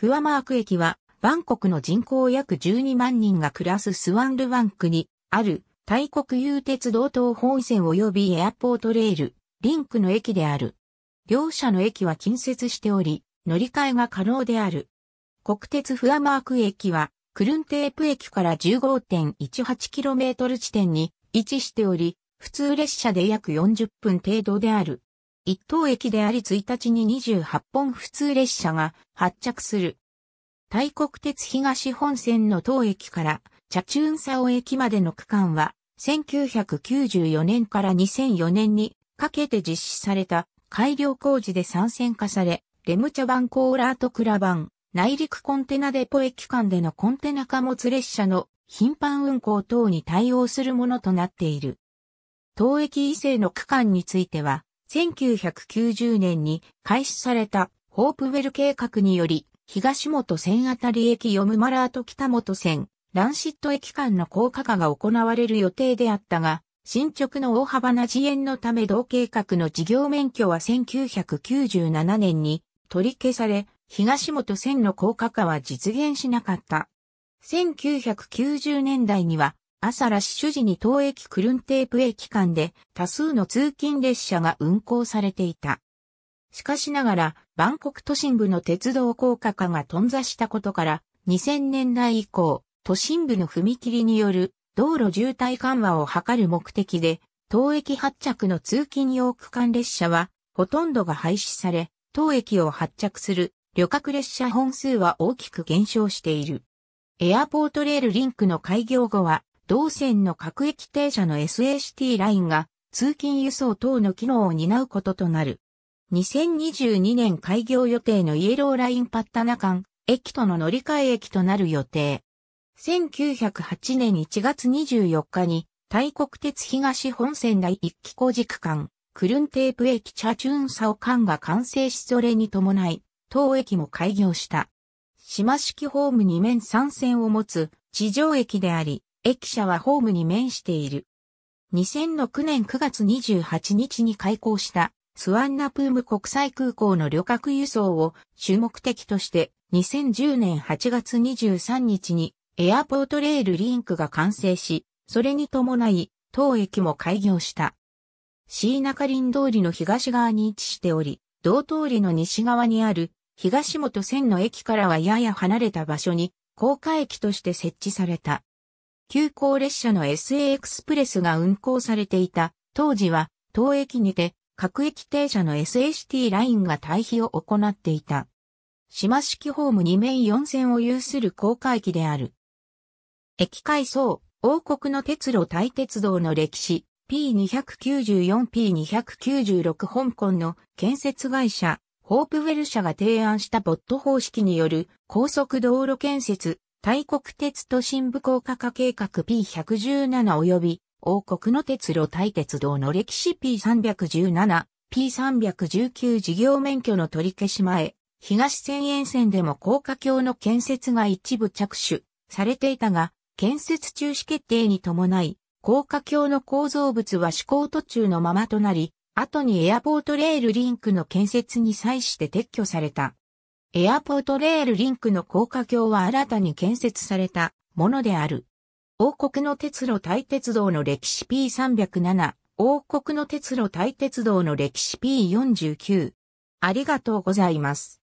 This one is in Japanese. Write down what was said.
フアマーク駅は、バンコクの人口約12万人が暮らすスワンルバンクにある、大国有鉄道東本線及びエアポートレール、リンクの駅である。両社の駅は近接しており、乗り換えが可能である。国鉄フアマーク駅は、クルンテープ駅から 15.18km 地点に位置しており、普通列車で約40分程度である。一等駅であり1日に28本普通列車が発着する。大国鉄東本線の当駅からチャチューンサオ駅までの区間は1994年から2004年にかけて実施された改良工事で参戦化され、レムチャバンコーラートクラバン、内陸コンテナデポ駅間でのコンテナ貨物列車の頻繁運行等に対応するものとなっている。当駅異性の区間については、1990年に開始されたホープウェル計画により、東本線あたり駅ヨムマラーと北本線、ランシット駅間の高架化が行われる予定であったが、進捗の大幅な遅延のため同計画の事業免許は1997年に取り消され、東本線の高架化は実現しなかった。1990年代には朝ラッシュ時に当駅クルンテープ駅間で多数の通勤列車が運行されていた。しかしながら、バンコク都心部の鉄道高架化が頓挫したことから、2000年代以降、都心部の踏切による道路渋滞緩和を図る目的で、当駅発着の通勤用区間列車は、ほとんどが廃止され、当駅を発着する旅客列車本数は大きく減少している。エアポートレールリンクの開業後は、同線の各駅停車の SACT ラインが通勤輸送等の機能を担うこととなる。2022年開業予定のイエローラインパッタナ間、駅との乗り換え駅となる予定。1908年1月24日に、大国鉄東本線第一期工事区間、クルンテープ駅チャチューンサオ間が完成しそれに伴い、当駅も開業した。島式ホーム2面3線を持つ地上駅であり、駅舎はホームに面している。2006年9月28日に開港したスワンナプーム国際空港の旅客輸送を主目的として2010年8月23日にエアポートレールリンクが完成し、それに伴い当駅も開業した。シーナカリン通りの東側に位置しており、同通りの西側にある東本線の駅からはやや離れた場所に高架駅として設置された。急行列車の SA エクスプレスが運行されていた。当時は、当駅にて、各駅停車の s a テ t ラインが対比を行っていた。島式ホーム2面4線を有する高架駅である。駅階層、王国の鉄路大鉄道の歴史、P294、P296 香港の建設会社、ホープウェル社が提案したボット方式による高速道路建設、大国鉄都心部高架化計画 P117 及び王国の鉄路大鉄道の歴史 P317、P319 事業免許の取り消し前、東千円線でも高架橋の建設が一部着手されていたが、建設中止決定に伴い、高架橋の構造物は施行途中のままとなり、後にエアポートレールリンクの建設に際して撤去された。エアポートレールリンクの高架橋は新たに建設されたものである。王国の鉄路大鉄道の歴史 P307、王国の鉄路大鉄道の歴史 P49。ありがとうございます。